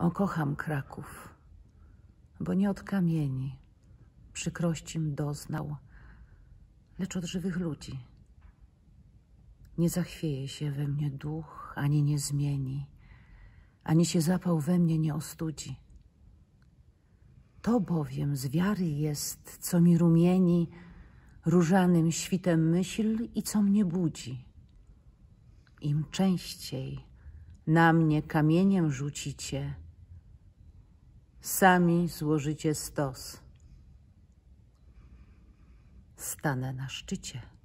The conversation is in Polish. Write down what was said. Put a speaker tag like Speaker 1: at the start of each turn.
Speaker 1: O, kocham Kraków, bo nie od kamieni przykrościm doznał, lecz od żywych ludzi. Nie zachwieje się we mnie duch, ani nie zmieni, ani się zapał we mnie nie ostudzi. To bowiem z wiary jest, co mi rumieni różanym świtem myśl i co mnie budzi. Im częściej na mnie kamieniem rzucicie, sami złożycie stos. Stanę na szczycie.